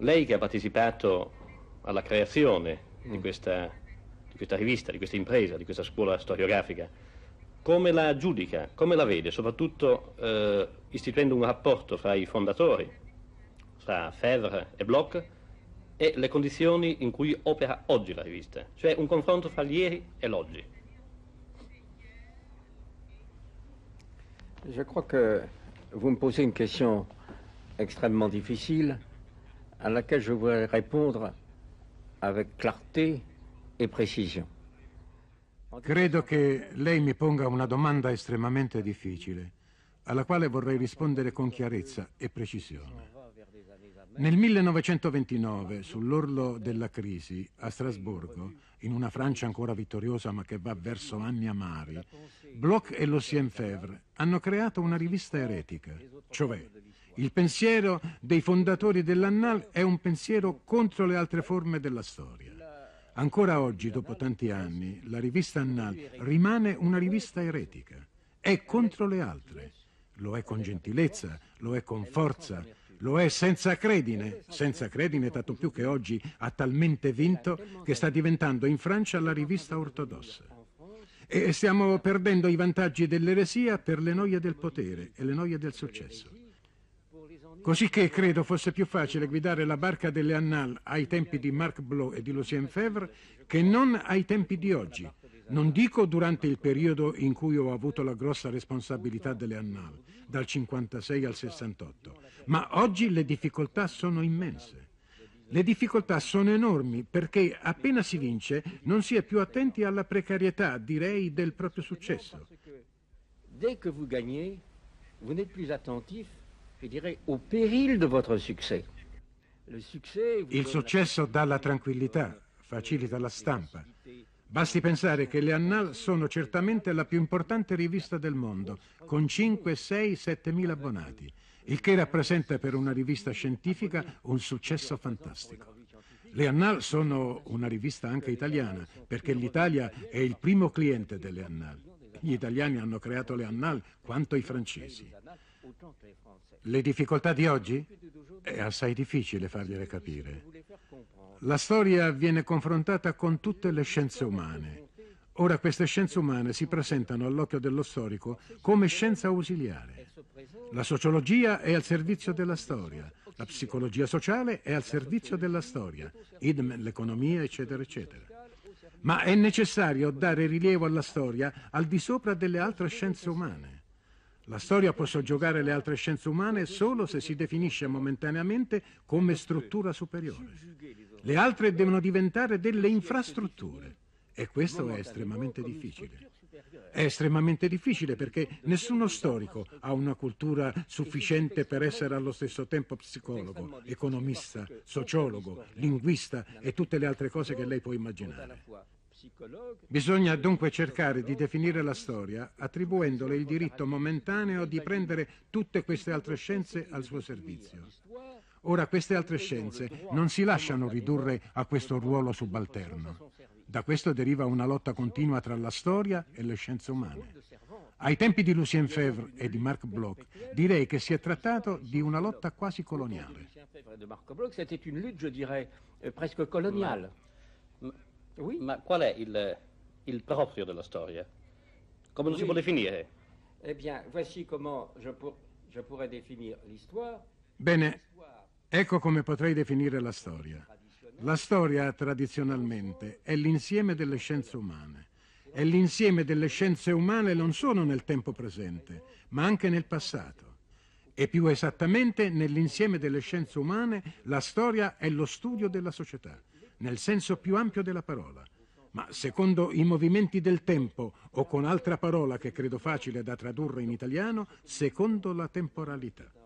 Lei che ha partecipato alla creazione di mm. questa, di questa rivista, di questa impresa, di questa scuola storiografica, come la giudica, come la vede, soprattutto eh, istituendo un rapporto fra i fondatori, fra Fevre e Bloch, e le condizioni in cui opera oggi la rivista, cioè un confronto fra ieri e l'oggi. Je crois que vous me posez une question extrêmement difficile à laquelle je voudrais répondre avec clarté e precisione. Credo che lei mi ponga una domanda estremamente difficile, alla quale vorrei rispondere con chiarezza e precisione. Nel 1929, sull'orlo della crisi, a Strasburgo, in una Francia ancora vittoriosa ma che va verso anni amari, Bloch e Lucien Febvre hanno creato una rivista eretica, cioè il pensiero dei fondatori dell'Annal è un pensiero contro le altre forme della storia. Ancora oggi, dopo tanti anni, la rivista Annal rimane una rivista eretica. È contro le altre. Lo è con gentilezza, lo è con forza, lo è senza credine, senza credine tanto più che oggi ha talmente vinto che sta diventando in Francia la rivista ortodossa. E stiamo perdendo i vantaggi dell'eresia per le noie del potere e le noie del successo. Cosicché credo fosse più facile guidare la barca delle Annales ai tempi di Marc Bloch e di Lucien Febvre che non ai tempi di oggi. Non dico durante il periodo in cui ho avuto la grossa responsabilità delle Annales, dal 56 al 68, ma oggi le difficoltà sono immense. Le difficoltà sono enormi perché appena si vince non si è più attenti alla precarietà, direi, del proprio successo. Dès que vous gagnez, vous n'êtes plus attentif il successo dà la tranquillità, facilita la stampa. Basti pensare che le Annales sono certamente la più importante rivista del mondo, con 5, 6, 7 mila abbonati, il che rappresenta per una rivista scientifica un successo fantastico. Le Annales sono una rivista anche italiana, perché l'Italia è il primo cliente delle Annales. Gli italiani hanno creato le Annales quanto i francesi. Le difficoltà di oggi? È assai difficile fargliele capire. La storia viene confrontata con tutte le scienze umane. Ora queste scienze umane si presentano all'occhio dello storico come scienza ausiliare. La sociologia è al servizio della storia, la psicologia sociale è al servizio della storia, idem l'economia, eccetera, eccetera. Ma è necessario dare rilievo alla storia al di sopra delle altre scienze umane. La storia può soggiogare le altre scienze umane solo se si definisce momentaneamente come struttura superiore. Le altre devono diventare delle infrastrutture e questo è estremamente difficile. È estremamente difficile perché nessuno storico ha una cultura sufficiente per essere allo stesso tempo psicologo, economista, sociologo, linguista e tutte le altre cose che lei può immaginare. Bisogna dunque cercare di definire la storia attribuendole il diritto momentaneo di prendere tutte queste altre scienze al suo servizio. Ora queste altre scienze non si lasciano ridurre a questo ruolo subalterno. Da questo deriva una lotta continua tra la storia e le scienze umane. Ai tempi di Lucien Febvre e di Marc Bloch direi che si è trattato di una lotta quasi coloniale. Lucien Febvre e di Marc Bloch, c'était une lutte, je dirais, euh, presque coloniale. Oui. Ma qual è il, il proprio della storia? Come lo oui. si può definire? Eh bien, voici comment je, pour, je pourrais définir l'histoire. Bene, ecco come potrei definire la storia. La storia tradizionalmente è l'insieme delle scienze umane. E l'insieme delle scienze umane non solo nel tempo presente, ma anche nel passato. E più esattamente nell'insieme delle scienze umane la storia è lo studio della società nel senso più ampio della parola. Ma secondo i movimenti del tempo, o con altra parola che credo facile da tradurre in italiano, secondo la temporalità.